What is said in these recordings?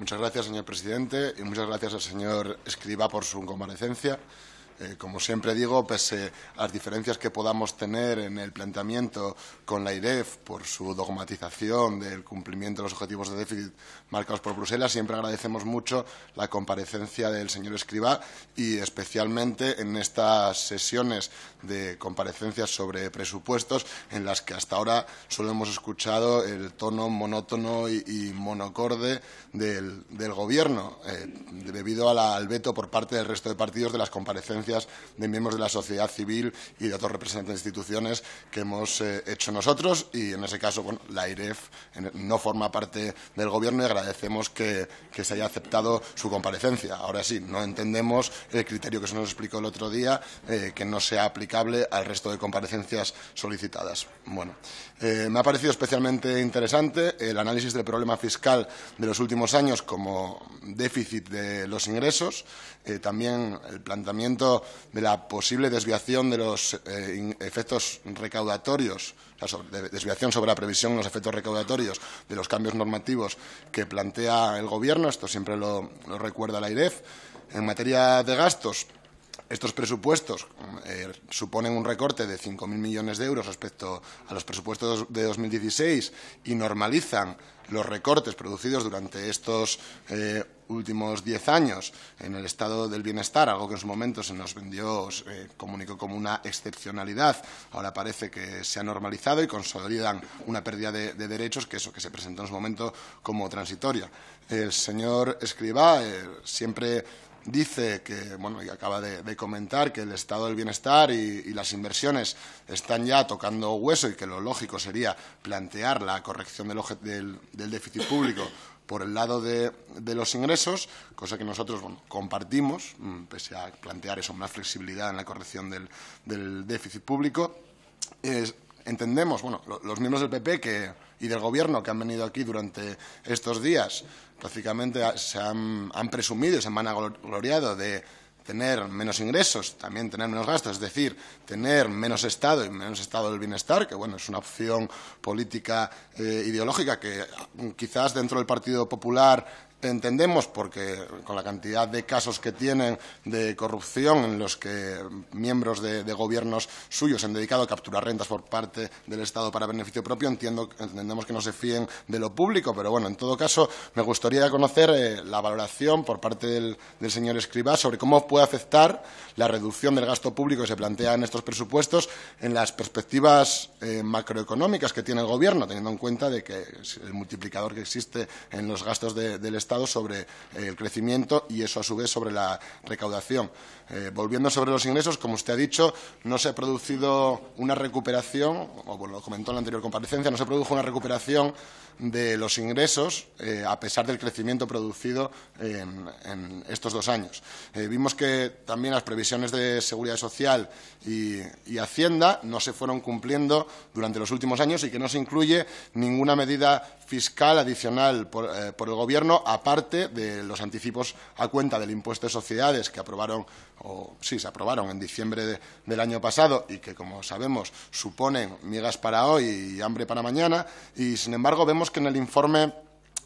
Muchas gracias, señor presidente, y muchas gracias al señor Escriba por su comparecencia. Eh, como siempre digo, pese a las diferencias que podamos tener en el planteamiento con la IDEF por su dogmatización del cumplimiento de los objetivos de déficit marcados por Bruselas, siempre agradecemos mucho la comparecencia del señor Escribá y especialmente en estas sesiones de comparecencias sobre presupuestos en las que hasta ahora solo hemos escuchado el tono monótono y, monocorde del, Gobierno, eh, debido al veto por parte del resto de partidos de las comparecencias de miembros de la sociedad civil y de otros representantes de instituciones que hemos eh, hecho nosotros y en ese caso, bueno, la IREF no forma parte del Gobierno y agradecemos que, se haya aceptado su comparecencia. Ahora sí, no entendemos el criterio que se nos explicó el otro día, eh, que no sea aplicable al resto de comparecencias solicitadas. Bueno, eh, me ha parecido especialmente interesante el análisis del problema fiscal de los últimos años como déficit de los ingresos, también el planteamiento de la posible desviación de los eh, efectos recaudatorios, o desviación sobre la previsión de los efectos recaudatorios de los cambios normativos que plantea el Gobierno. Esto siempre lo, lo recuerda la IREF. En materia de gastos, estos presupuestos eh, suponen un recorte de 5.000 millones de euros respecto a los presupuestos de 2016 y normalizan los recortes producidos durante estos eh, últimos 10 años en el estado del bienestar, algo que en su momento se nos vendió, comunicó como una excepcionalidad. Ahora parece que se ha normalizado y consolidan una pérdida de, derechos que eso que se presentó en su momento como transitoria. El señor Escribá eh, siempre dice que, bueno, y acaba de, comentar que el estado del bienestar y, las inversiones están ya tocando hueso y que lo lógico sería plantear la corrección del, déficit público por el lado de, los ingresos, cosa que nosotros compartimos, mm, pese a plantear eso, una flexibilidad en la corrección del, déficit público entendemos, bueno, los miembros del PP que, y del Gobierno que han venido aquí durante estos días, prácticamente se han, han presumido y se han managloriado de tener menos ingresos, también tener menos gastos, es decir, tener menos Estado y menos Estado del bienestar, que bueno, es una opción política eh, ideológica que quizás dentro del Partido Popular entendemos porque con la cantidad de casos que tienen de corrupción en los que miembros de, gobiernos suyos han dedicado a capturar rentas por parte del Estado para beneficio propio, entiendo, entendemos que no se fíen de lo público, pero bueno, en todo caso me gustaría conocer eh, la valoración por parte del, señor Escribá sobre cómo puede afectar la reducción del gasto público que se plantea en estos presupuestos en las perspectivas eh, macroeconómicas que tiene el Gobierno, teniendo en cuenta de que el multiplicador que existe en los gastos del Estado sobre eh, el crecimiento y eso a su vez sobre la recaudación. Eh, volviendo sobre los ingresos, como usted ha dicho, no se ha producido una recuperación, o bueno, lo comentó en la anterior comparecencia, no se produjo una recuperación de los ingresos eh, a pesar del crecimiento producido en, estos dos años. vimos que también las previsiones de Seguridad Social y, y Hacienda no se fueron cumpliendo durante los últimos años y que no se incluye ninguna medida fiscal adicional eh, por, el Gobierno, aparte de los anticipos a cuenta del impuesto de sociedades que aprobaron, o sí, se aprobaron en diciembre del año pasado y que, como sabemos, suponen migas para hoy y hambre para mañana. Y, sin embargo, vemos que en el informe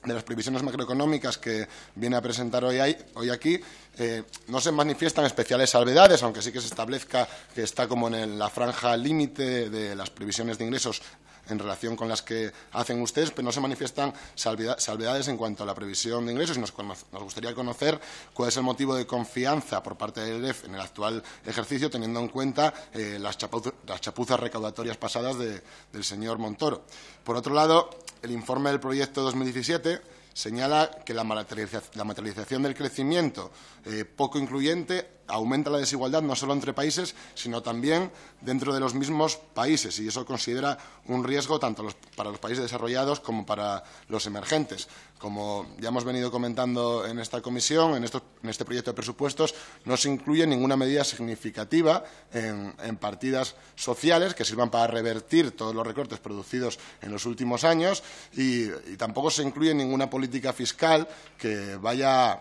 de las previsiones macroeconómicas que viene a presentar hoy, hoy aquí, eh, no se manifiestan especiales salvedades, aunque sí que se establezca que está como en la franja límite de las previsiones de ingresos en relación con las que hacen ustedes, pero no se manifiestan salvedades en cuanto a la previsión de ingresos y nos, gustaría conocer cuál es el motivo de confianza por parte del EREF en el actual ejercicio, teniendo en cuenta eh, las, chapuzas recaudatorias pasadas del señor Montoro. Por otro lado, el informe del proyecto 2017 señala que la materialización del crecimiento eh, poco incluyente aumenta la desigualdad no solo entre países, sino también dentro de los mismos países. Y eso considera un riesgo tanto para los países desarrollados como para los emergentes. Como ya hemos venido comentando en esta comisión, en, este proyecto de presupuestos no se incluye ninguna medida significativa en, partidas sociales que sirvan para revertir todos los recortes producidos en los últimos años y tampoco se incluye ninguna política fiscal que vaya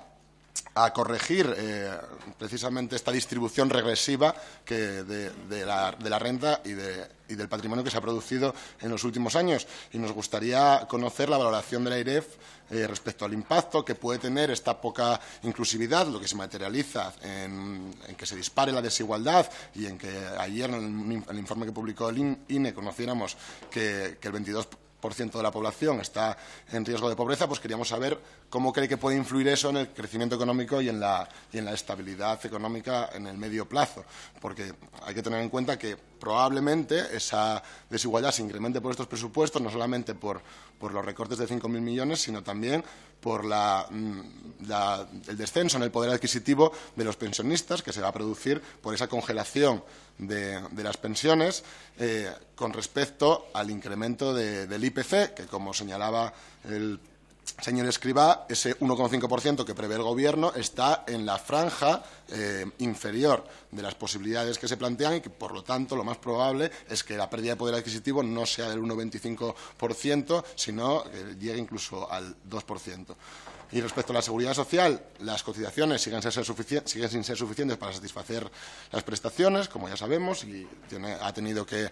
a corregir eh, precisamente esta distribución regresiva de, la, renta y, del patrimonio que se ha producido en los últimos años. Y nos gustaría conocer la valoración de la IREF eh, respecto al impacto que puede tener esta poca inclusividad, lo que se materializa en, que se dispare la desigualdad y en que ayer en el, informe que publicó el INE e conociéramos que el 22 de la población está en riesgo de pobreza, pues queríamos saber cómo cree que puede influir eso en el crecimiento económico y en la, y en la estabilidad económica en el medio plazo. Porque hay que tener en cuenta que probablemente esa desigualdad se incremente por estos presupuestos, no solamente por, por los recortes de 5.000 millones, sino también por mm, la, el descenso en el poder adquisitivo de los pensionistas, que se va a producir por esa congelación de, las pensiones eh, con respecto al incremento del IPC, que, como señalaba el Señor escriba, ese 1,5% que prevé el Gobierno está en la franja eh, inferior de las posibilidades que se plantean y que, por lo tanto, lo más probable es que la pérdida de poder adquisitivo no sea del 1,25%, sino que llegue incluso al 2%. Y respecto a la seguridad social, las cotizaciones siguen sin, ser suficientes para satisfacer las prestaciones, como ya sabemos, y ha tenido que,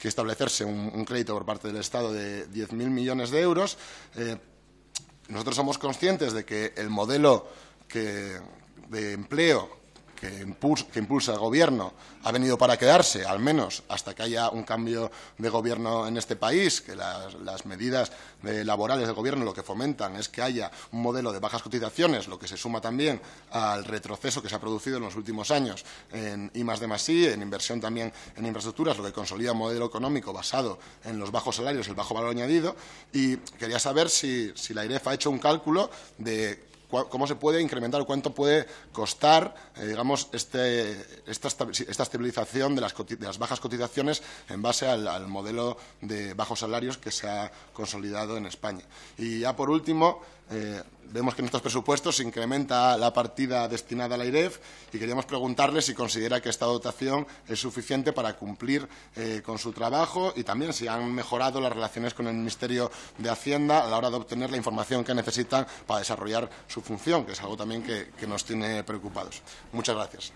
establecerse un, crédito por parte del Estado de 10.000 millones de euros. Eh, nosotros somos conscientes de que el modelo que, de empleo que, impulsa, el Gobierno ha venido para quedarse, al menos hasta que haya un cambio de Gobierno en este país, que las, medidas laborales del Gobierno lo que fomentan es que haya un modelo de bajas cotizaciones, lo que se suma también al retroceso que se ha producido en los últimos años en I más de más en inversión también en infraestructuras, lo que consolida un modelo económico basado en los bajos salarios, el bajo valor añadido, y quería saber si, si la IREF ha hecho un cálculo de cómo se puede incrementar o cuánto puede costar, eh, digamos, este, esta, estabilización de las, de las, bajas cotizaciones en base al, al, modelo de bajos salarios que se ha consolidado en España. Y ya por último, eh, vemos que en estos presupuestos se incrementa la partida destinada a la IREF y queríamos preguntarle si considera que esta dotación es suficiente para cumplir eh, con su trabajo y también si han mejorado las relaciones con el Ministerio de Hacienda a la hora de obtener la información que necesitan para desarrollar su función, que es algo también que nos tiene preocupados. Muchas gracias.